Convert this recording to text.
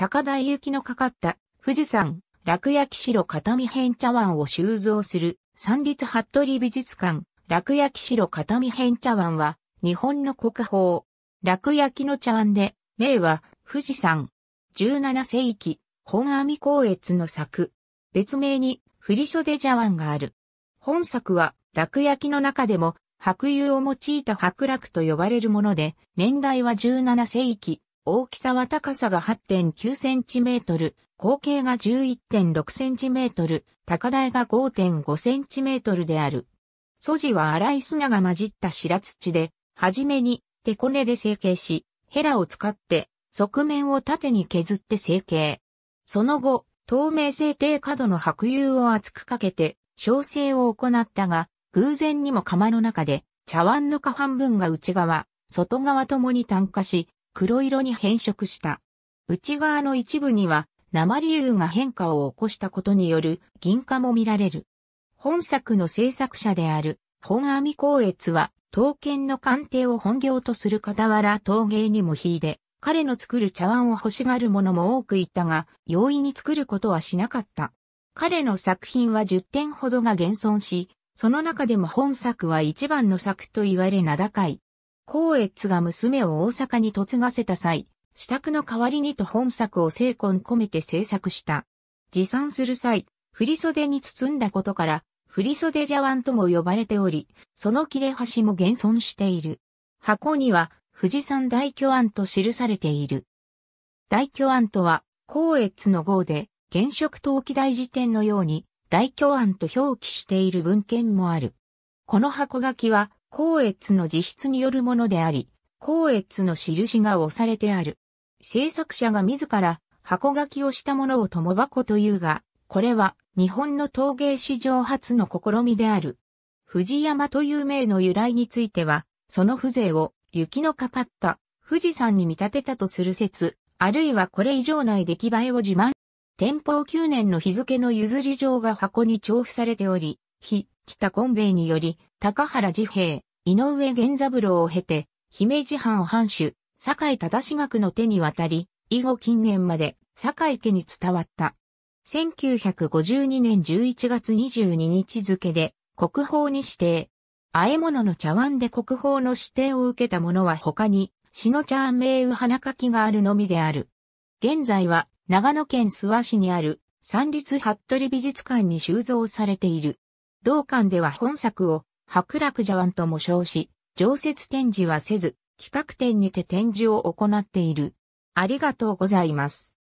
高台行きのかかった富士山、楽焼城片見編茶碗を収蔵する三立服部美術館、楽焼城片見編茶碗は日本の国宝。楽焼の茶碗で、名は富士山。17世紀、本阿弥光悦の作。別名に振袖茶碗がある。本作は楽焼の中でも白釉を用いた白楽と呼ばれるもので、年代は17世紀、大きさは高さが 8.9cm、口径が 11.6cm、高台が 5.5cm である。素地は荒い砂が混じった白土で、はじめに手こねで成形し、ヘラを使って側面を縦に削って成形。その後、透明性低角の白釉を厚くかけて、調整を行ったが、偶然にも釜の中で、茶碗の下半分が内側、外側ともに炭化し、黒色に変色した。内側の一部には鉛油が変化を起こしたことによる銀化も見られる。本作の制作者である本阿弥光悦は刀剣の鑑定を本業とする傍ら陶芸にも秀で、彼の作る茶碗を欲しがる者も多くいたが、容易に作ることはしなかった。彼の作品は10点ほどが現存し、その中でも本作は一番の作と言われ名高い。光悦が娘を大阪に嫁がせた際、支度の代わりにと本作を精魂込めて制作した。持参する際、振袖に包んだことから、振袖茶碗とも呼ばれており、その切れ端も現存している。箱には、富士山大巨案と記されている。大巨案とは、光悦の号で、現職陶器大辞典のように、大巨案と表記している文献もある。この箱書きは、光悦の自筆によるものであり、光悦の印が押されてある。制作者が自ら箱書きをしたものを友箱というが、これは日本の陶芸史上初の試みである。藤山という名の由来については、その風情を雪のかかった富士山に見立てたとする説、あるいはこれ以上ない出来栄えを自慢。天保9年の日付の譲り状が箱に調布されており、非北金兵により、高原治兵井上源三郎を経て、姫路藩藩主、堺忠志学の手に渡り、以後近年まで堺家に伝わった。1952年11月22日付で国宝に指定。和え物の茶碗で国宝の指定を受けたものは他に、篠の茶名雨花柿があるのみである。現在は長野県諏訪市にある三立服部美術館に収蔵されている。同館では本作を白楽茶碗とも称し、常設展示はせず、企画展にて展示を行っている。ありがとうございます。